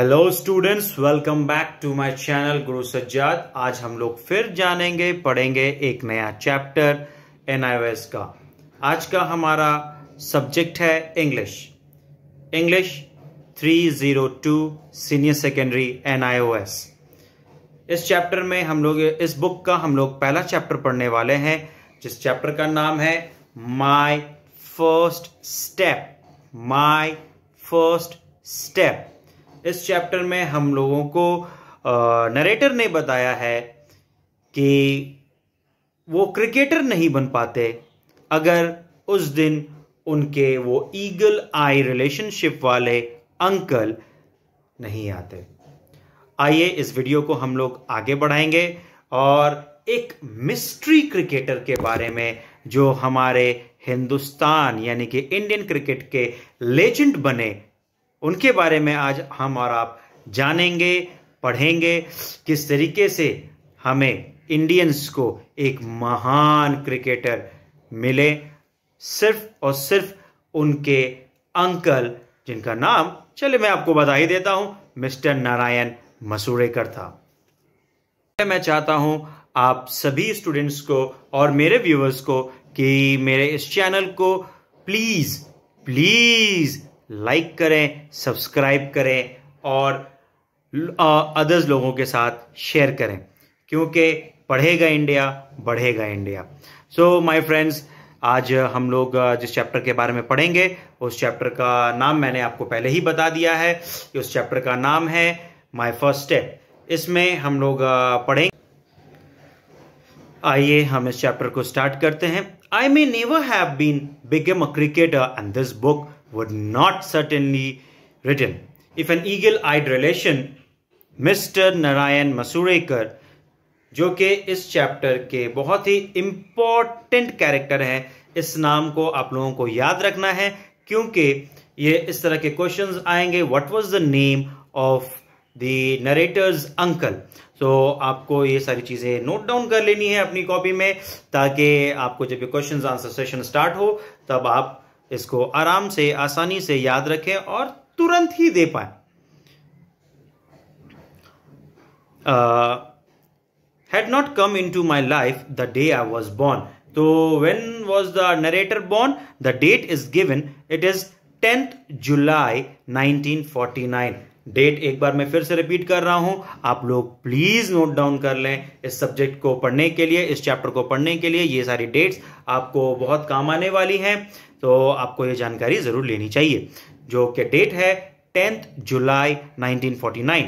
Hello students welcome back to my channel Guru Sajjad आज हम लोग फिर जानेंगे पढ़ेंगे एक नया चैप्टर एन का आज का हमारा सब्जेक्ट है इंग्लिश इंग्लिश 302 सीनियर सेकेंडरी एन इस चैप्टर में हम लोग इस बुक का हम लोग पहला चैप्टर पढ़ने वाले हैं जिस चैप्टर का नाम है my first step my first step इस चैप्टर में हम लोगों को नरेटर ने बताया है कि वो क्रिकेटर नहीं बन पाते अगर उस दिन उनके वो ईगल आई रिलेशनशिप वाले अंकल नहीं आते आइए इस वीडियो को हम लोग आगे बढ़ाएंगे और एक मिस्ट्री क्रिकेटर के बारे में जो हमारे हिंदुस्तान यानी कि इंडियन क्रिकेट के लेजेंड बने उनके बारे में आज हम और आप जानेंगे पढ़ेंगे किस तरीके से हमें इंडियंस को एक महान क्रिकेटर मिले सिर्फ और सिर्फ उनके अंकल जिनका नाम चले मैं आपको बता ही देता हूं मिस्टर नारायण मसूरेकर था मैं चाहता हूं आप सभी स्टूडेंट्स को और मेरे व्यूवर्स को कि मेरे इस चैनल को प्लीज प्लीज लाइक करें सब्सक्राइब करें और अदर्स लोगों के साथ शेयर करें क्योंकि पढ़ेगा इंडिया बढ़ेगा इंडिया सो माय फ्रेंड्स आज हम लोग जिस चैप्टर के बारे में पढ़ेंगे उस चैप्टर का नाम मैंने आपको पहले ही बता दिया है कि उस चैप्टर का नाम है माय फर्स्ट स्टेप इसमें हम लोग पढ़ेंगे आइए हम इस चैप्टर को स्टार्ट करते हैं I may never have been become a cricketer and this book were not certainly written. If an eagle-eyed relation, mister Narayan Masurekar जो कि इस चैप्टर के बहुत ही इम्पॉर्टेंट कैरेक्टर हैं इस नाम को आप लोगों को याद रखना है क्योंकि ये इस तरह के क्वेश्चंस आएंगे what was the name of the narrator's uncle तो आपको ये सारी चीज़ें नोट डाउन कर लेनी है अपनी कॉपी में ताकि आपको जब ये क्वेश्चंस आंसर सेशन स्टार्ट हो तब आप इसको आराम से आसानी से याद रखें और तुरंत ही दे पाए had not come into my life the day I was born तो when was the narrator born the date is given it is tenth July 1949 date एक बार मैं फिर से रिपीट कर रहा हूं आप लोग प्लीज नोट डाउन कर लें इस सब्जेक्ट को पढ़ने के लिए इस चैप्टर को पढ़ने के लिए ये सारी डेट्स आपको बहुत काम आने वाली हैं तो आपको ये जानकारी जरूर लेनी चाहिए जो कि डेट है tenth July 1949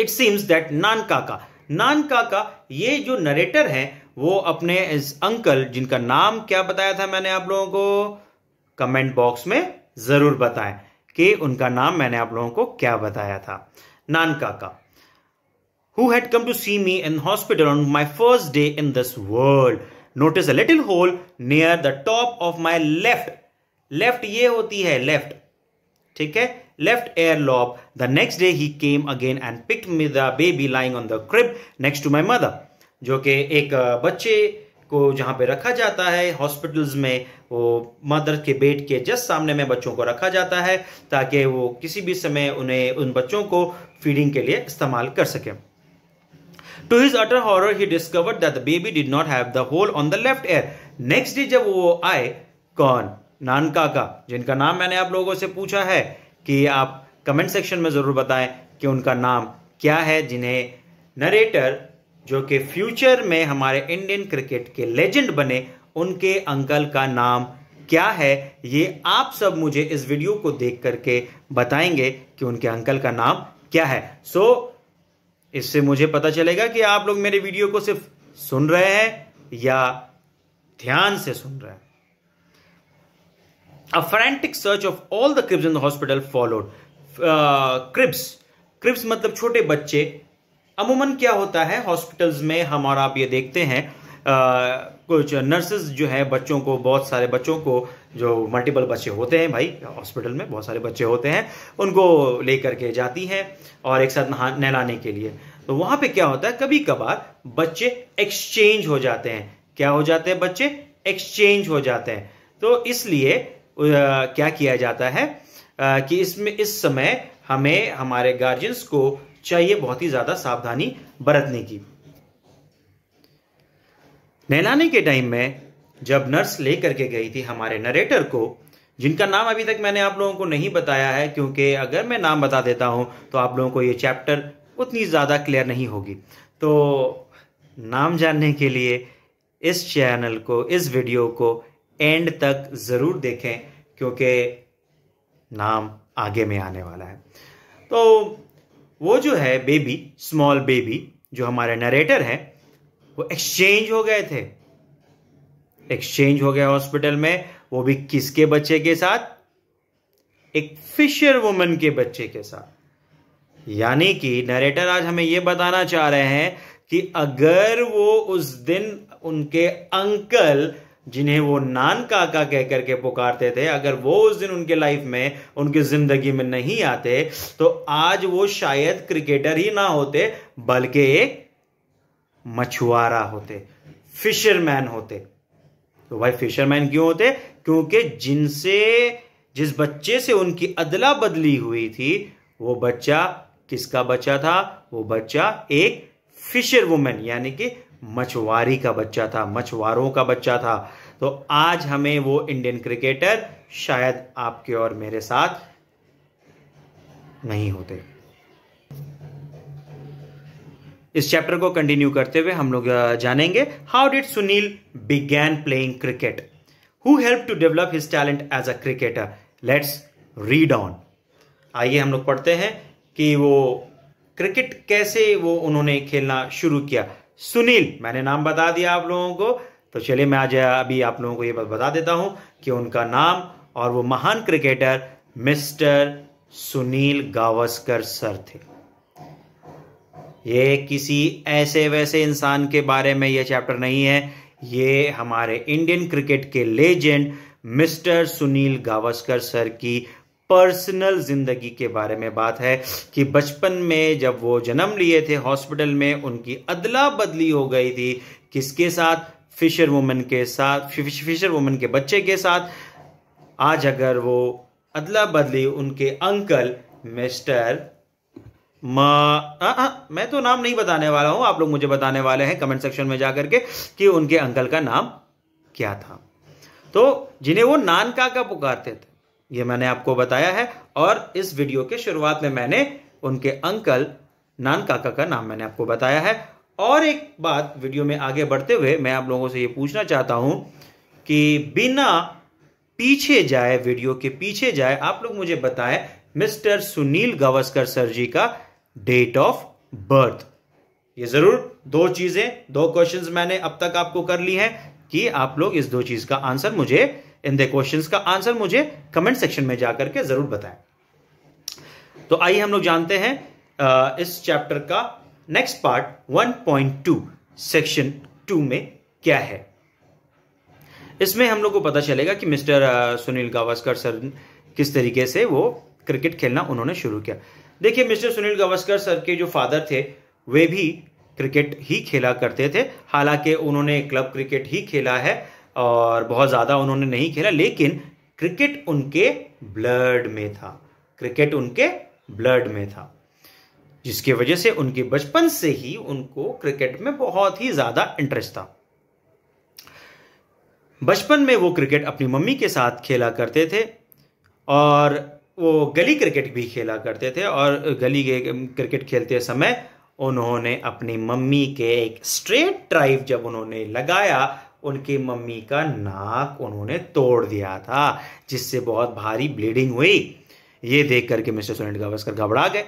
it seems that Nan Kaka Nan काका ये जो नरेटर है वो अपने इस अंकल जिनका नाम क्या बताया था मैंने आप लोगों को कमेंट बॉक्स में जरूर बताएं कि उनका नाम मैंने आप लोगों को क्या बताया था नानका का who had come to see me in hospital on my first day in this world notice a little hole near the top of my left left ये होती है लेफ्ट ठीक है left ear lobe the next day he came again and pick me the baby lying on the crib next to my mother जो कि एक बच्चे को जहाँ पे रखा जाता है हॉस्पिटल्स में वो मदर के बेड के जस्ट सामने में बच्चों को रखा जाता है ताकि वो किसी भी समय उन्हें उन बच्चों को फीडिंग के लिए इस्तेमाल कर सकें to his utter horror he discovered that the baby did not have the hole on the left ear next day जब वो आए कौन नानका का जिनका नाम मैंने आप लोगों से पूछा है कि आप कमेंट सेक्शन में ज़रूर बताएं कि उनका नाम क्या है जिन्हें नरेटर जो कि फ्यूचर में हमारे इंडियन क्रिकेट के लेजेंड बने उनके अंकल का नाम क्या है ये आप सब मुझे इस वीडियो को देख करके बताएंगे कि उनके अंकल का नाम क्या है सो so, इससे मुझे पता चलेगा कि आप लोग मेरे वीडियो को सिर्फ सुन रहे हैं या ध्यान से सुन रहे हैं a frantic search of all the cribs in the hospital followed cribs cribs मतलब छोटे बच्चे अमूमन क्या होता है हॉस्पिटल्स में हम और आप ये देखते हैं आ, कुछ नर्सेज जो है बच्चों को बहुत सारे बच्चों को जो मल्टीपल बच्चे होते हैं भाई हॉस्पिटल में बहुत सारे बच्चे होते हैं उनको लेकर के जाती हैं और एक साथ नहा नहलाने के लिए तो वहां पे क्या होता है कभी कभार बच्चे एक्सचेंज हो जाते हैं क्या हो जाते हैं बच्चे एक्सचेंज हो जाते हैं तो इसलिए क्या किया जाता है कि इसमें इस समय हमें हमारे गार्जियंस को चाहिए बहुत ही ज़्यादा सावधानी बरतने की नहलाने के टाइम में जब नर्स लेकर के गई थी हमारे नरेटर को जिनका नाम अभी तक मैंने आप लोगों को नहीं बताया है क्योंकि अगर मैं नाम बता देता हूं तो आप लोगों को ये चैप्टर उतनी ज़्यादा क्लियर नहीं होगी तो नाम जानने के लिए इस चैनल को इस वीडियो को एंड तक ज़रूर देखें क्योंकि नाम आगे में आने वाला है तो वो जो है बेबी स्मॉल बेबी जो हमारे नरेटर है वो एक्सचेंज हो गए थे एक्सचेंज हो गया हॉस्पिटल में वो भी किसके बच्चे के साथ एक फिशर वुमन के बच्चे के साथ यानी कि नरेटर आज हमें यह बताना चाह रहे हैं कि अगर वो उस दिन उनके अंकल जिन्हें वो नान काका कह करके पुकारते थे अगर वो उस दिन उनके लाइफ में उनकी जिंदगी में नहीं आते तो आज वो शायद क्रिकेटर ही ना होते बल्कि एक मछुआरा होते फिशरमैन होते तो भाई फिशरमैन क्यों होते क्योंकि जिनसे जिस बच्चे से उनकी अदला बदली हुई थी वो बच्चा किसका बच्चा था वो बच्चा एक फिशर वुमेन यानी कि मछुआरी का बच्चा था मछुआरों का बच्चा था तो आज हमें वो इंडियन क्रिकेटर शायद आपके और मेरे साथ नहीं होते इस चैप्टर को कंटिन्यू करते हुए हम लोग जानेंगे how did Sunil began playing cricket who help to develop his talent as a cricketer let's read on आइए हम लोग पढ़ते हैं कि वो क्रिकेट कैसे वो उन्होंने खेलना शुरू किया सुनील मैंने नाम बता दिया आप लोगों को तो चलिए मैं आज अभी आप लोगों को ये बता देता हूँ कि उनका नाम और वो महान cricketer Mister Sunil Gavaskar sir थे ये किसी ऐसे वैसे इंसान के बारे में यह चैप्टर नहीं है ये हमारे इंडियन क्रिकेट के legend Mister Sunil Gavaskar sir की पर्सनल जिंदगी के बारे में बात है कि बचपन में जब वो जन्म लिए थे हॉस्पिटल में उनकी अदला बदली हो गई थी किसके साथ फिशर वुमन के साथ फिशर वुमन के बच्चे के साथ आज अगर वो अदला बदली उनके अंकल मिस्टर मा आ, आ, मैं तो नाम नहीं बताने वाला हूं आप लोग मुझे बताने वाले हैं कमेंट सेक्शन में जाकर के कि उनके अंकल का नाम क्या था तो जिन्हें वो नानका का पुकारते थे ये मैंने आपको बताया है और इस वीडियो के शुरुआत में मैंने उनके अंकल नान काका का नाम मैंने आपको बताया है और एक बात वीडियो में आगे बढ़ते हुए मैं आप लोगों से ये पूछना चाहता हूं कि बिना पीछे जाए वीडियो के पीछे जाए आप लोग मुझे बताएं मिस्टर सुनील गावस्कर सर जी का डेट ऑफ बर्थ ये जरूर दो चीजें दो क्वेश्चंस मैंने अब तक आपको कर ली हैं कि आप लोग इस दो चीज का आंसर मुझे इन द क्वेश्चंस का आंसर मुझे कमेंट सेक्शन में जाकर के जरूर बताएं तो आइए हम लोग जानते हैं इस चैप्टर का नेक्स्ट पार्ट 1.2 सेक्शन 2 में क्या है इसमें हम लोग को पता चलेगा कि मिस्टर सुनील गावस्कर सर किस तरीके से वो क्रिकेट खेलना उन्होंने शुरू किया देखिए मिस्टर सुनील गावस्कर सर के जो फादर थे वे भी क्रिकेट ही खेला करते थे हालांकि उन्होंने क्लब क्रिकेट ही खेला है और बहुत ज़्यादा उन्होंने नहीं खेला लेकिन क्रिकेट उनके ब्लड में था क्रिकेट उनके ब्लड में था जिसके वजह से उनके बचपन से ही उनको क्रिकेट में बहुत ही ज़्यादा इंटरेस्ट था बचपन में वो क्रिकेट अपनी मम्मी के साथ खेला करते थे और वो गली क्रिकेट भी खेला करते थे और गली के क्रिकेट खेलते समय उन्होंने अपनी मम्मी के एक स्ट्रेट ड्राइव जब उन्होंने लगाया उनकी मम्मी का नाक उन्होंने तोड़ दिया था जिससे बहुत भारी ब्लीडिंग हुई ये देख करके मिस्टर सुनील गावस्कर घबरा गए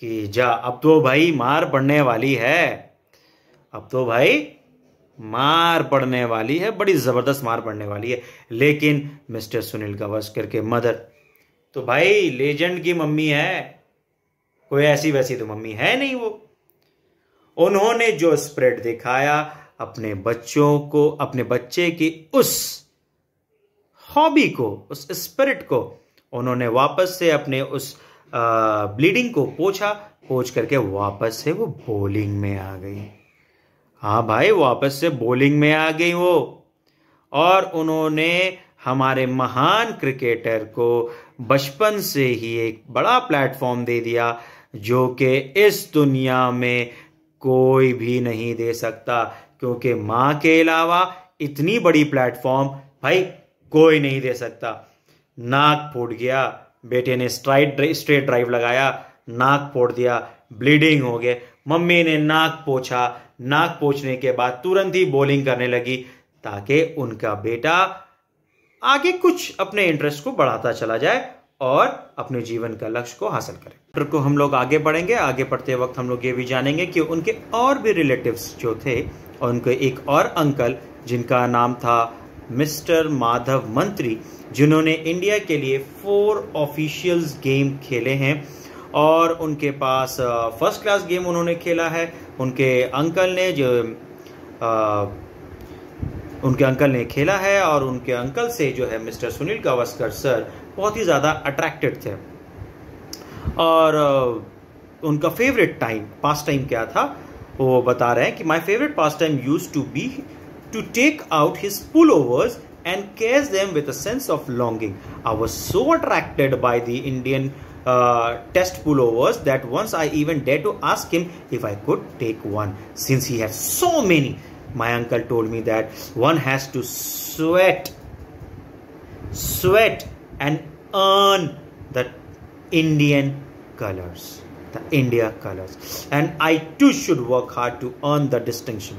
कि जा अब तो भाई मार पड़ने वाली है अब तो भाई मार पड़ने वाली है बड़ी ज़बरदस्त मार पड़ने वाली है लेकिन मिस्टर सुनील गावस्कर के मदर तो भाई लेजेंड की मम्मी है कोई ऐसी वैसी तो मम्मी है नहीं वो उन्होंने जो स्प्रेड दिखाया अपने बच्चों को अपने बच्चे की उस हॉबी को उस स्पिरिट को उन्होंने वापस से अपने उस आ, ब्लीडिंग को पोछा पोछ करके वापस से वो बॉलिंग में आ गई हाँ भाई वापस से बॉलिंग में आ गई वो और उन्होंने हमारे महान क्रिकेटर को बचपन से ही एक बड़ा प्लेटफॉर्म दे दिया जो कि इस दुनिया में कोई भी नहीं दे सकता क्योंकि माँ के अलावा इतनी बड़ी प्लेटफॉर्म भाई कोई नहीं दे सकता नाक फूट गया बेटे ने स्ट्राइट स्ट्रेट ड्राइव लगाया नाक फोड़ दिया ब्लीडिंग हो गए मम्मी ने नाक पोछा नाक पोछने के बाद तुरंत ही बॉलिंग करने लगी ताकि उनका बेटा आगे कुछ अपने इंटरेस्ट को बढ़ाता चला जाए और अपने जीवन का लक्ष्य को हासिल करें डॉक्टर को हम लोग आगे बढ़ेंगे आगे पढ़ते वक्त हम लोग ये भी जानेंगे कि उनके और भी रिलेटिव्स जो थे और उनके एक और अंकल जिनका नाम था मिस्टर माधव मंत्री जिन्होंने इंडिया के लिए फोर ऑफिशियल्स गेम खेले हैं और उनके पास फर्स्ट क्लास गेम उन्होंने खेला है उनके अंकल ने जो आ, उनके अंकल ने खेला है और उनके अंकल से जो है मिस्टर सुनील गावस्कर सर बहुत ही ज़्यादा अट्रैक्टेड थे और उनका फेवरेट टाइम पास टाइम क्या था वो बता रहे हैं कि my favourite pastime used to be to take out his pullovers and catch them with a sense of longing I was so attracted by the Indian test pullovers that once I even डे to ask him if I could take one since he have so many my uncle told me that one has to sweat sweat and earn the Indian colors, the India colors. And I too should work hard to earn the distinction.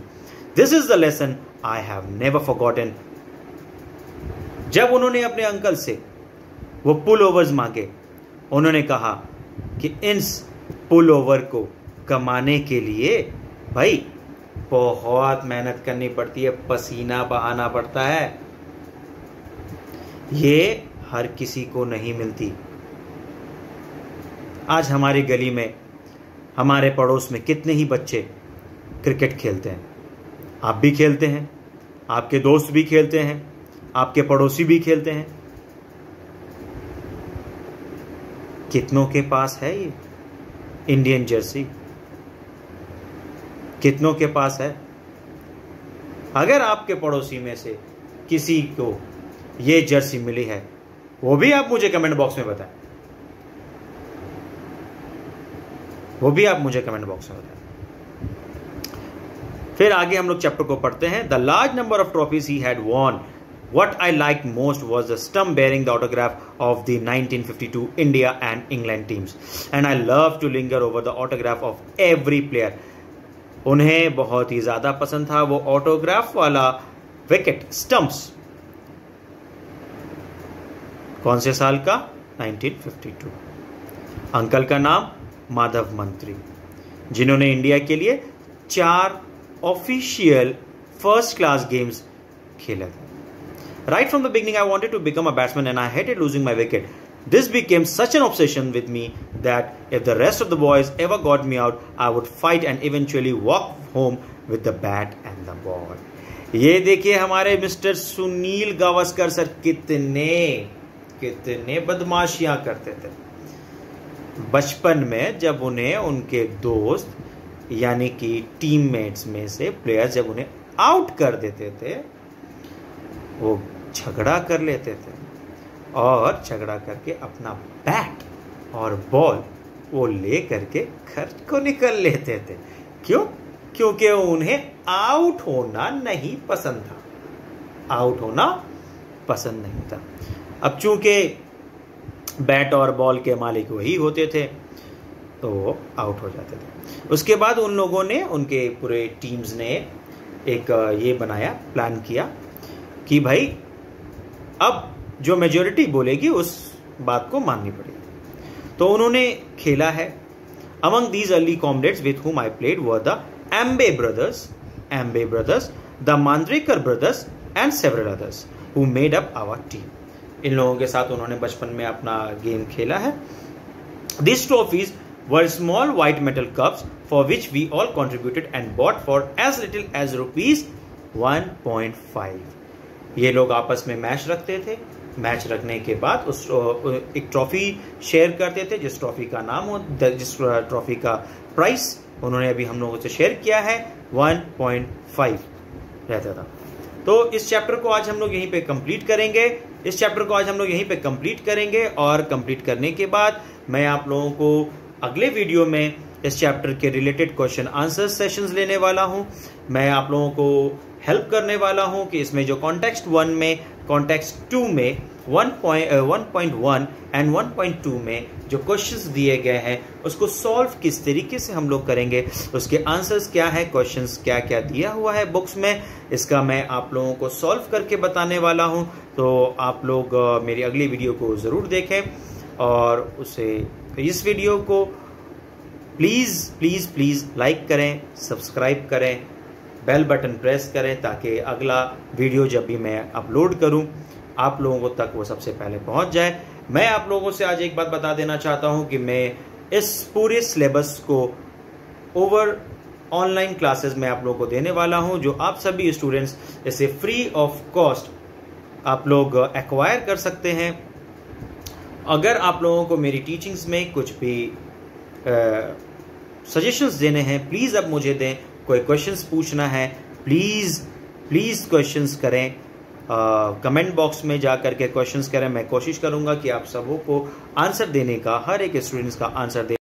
This is the lesson I have never forgotten. jab unhone apne uncle se wo pullovers मांगे उन्होंने कहा कि इन pull over को कमाने के लिए भाई बहुत मेहनत करनी पड़ती है पसीना बहाना पड़ता है ये हर किसी को नहीं मिलती आज हमारी गली में हमारे पड़ोस में कितने ही बच्चे क्रिकेट खेलते हैं आप भी खेलते हैं आपके दोस्त भी खेलते हैं आपके पड़ोसी भी खेलते हैं कितनों के पास है ये इंडियन जर्सी कितनों के पास है अगर आपके पड़ोसी में से किसी को ये जर्सी मिली है वो भी आप मुझे कमेंट बॉक्स में बताएं वो भी आप मुझे कमेंट बॉक्स में बताएं फिर आगे हम लोग चैप्टर को पढ़ते हैं the large number of trophies he had won what I like most was the stump bearing the autograph of the nineteen fifty two India and England teams and I love to linger over the autograph of every player उन्हें बहुत ही ज्यादा पसंद था वो autograph वाला wicket stumps कौन से साल का 1952 अंकल का नाम माधव मंत्री जिन्होंने इंडिया के लिए चार ऑफिशियल फर्स्ट क्लास गेम्स खेले थे right from the beginning I wanted to become a batsman and I hated losing my wicket this became such an obsession with me that if the rest of the boys ever got me out I would fight and eventually walk home with the bat and the ball ये देखिए हमारे mister Sunil Gavaskar sir कितने कितने बदमाशियां करते थे बचपन में जब उन्हें उनके दोस्त यानी कि टीममेट्स में से प्लेयर जब उन्हें आउट कर देते थे वो झगड़ा कर लेते थे और झगड़ा करके अपना बैट और बॉल वो ले करके घर को निकल लेते थे क्यों क्योंकि उन्हें आउट होना नहीं पसंद था आउट होना पसंद नहीं था अब चूंकि बैट और बॉल के मालिक वही होते थे तो वो आउट हो जाते थे उसके बाद उन लोगों ने उनके पूरे टीम्स ने एक ये बनाया प्लान किया कि भाई अब जो मेजोरिटी बोलेगी उस बात को माननी पड़ेगी तो उन्होंने खेला है among these early comrades with whom I played were the Mhambrey brothers Mhambrey brothers the Manjrekar brothers and several others who made up our team इन लोगों के साथ उन्होंने बचपन में अपना गेम खेला है this trophies white metal white for which we all contributed and bought for as little as rupees one point five ये लोग आपस में मैच रखते थे मैच रखने के बाद उस एक ट्रॉफी शेयर करते थे जिस ट्रॉफी का नाम हो जिस ट्रॉफी का प्राइस उन्होंने अभी हम लोगों से शेयर किया है 1.5 रहता था तो इस चैप्टर को आज हम लोग यहीं पे कंप्लीट करेंगे इस चैप्टर को आज हम लोग यहीं पे कंप्लीट करेंगे और कंप्लीट करने के बाद मैं आप लोगों को अगले वीडियो में इस चैप्टर के रिलेटेड क्वेश्चन आंसर सेशंस लेने वाला हूं मैं आप लोगों को हेल्प करने वाला हूं कि इसमें जो कॉन्टेक्स्ट वन में कॉन्टेक्स्ट टू में one point one and one point two में जो क्वेश्चंस दिए गए हैं उसको सॉल्व किस तरीके से हम लोग करेंगे उसके आंसर्स क्या है क्वेश्चंस क्या क्या दिया हुआ है बुक्स में इसका मैं आप लोगों को सॉल्व करके बताने वाला हूँ तो आप लोग मेरी अगली वीडियो को ज़रूर देखें और उसे इस वीडियो को प्लीज़ प्लीज़ प्लीज़ लाइक करें सब्सक्राइब करें बेल बटन प्रेस करें ताकि अगला वीडियो जब भी मैं अपलोड करूं आप लोगों तक वो सबसे पहले पहुंच जाए मैं आप लोगों से आज एक बात बता देना चाहता हूं कि मैं इस पूरे सिलेबस को ओवर ऑनलाइन क्लासेस में आप लोगों को देने वाला हूं जो आप सभी स्टूडेंट्स इसे फ्री ऑफ कॉस्ट आप लोग एक्वायर कर सकते हैं अगर आप लोगों को मेरी टीचिंग्स में कुछ भी सजेशंस देने हैं प्लीज़ अब मुझे दें कोई क्वेश्चंस पूछना है प्लीज़ प्लीज़ क्वेश्चंस करें कमेंट बॉक्स में जा करके क्वेश्चंस करें मैं कोशिश करूंगा कि आप सबों को आंसर देने का हर एक स्टूडेंट्स का आंसर दे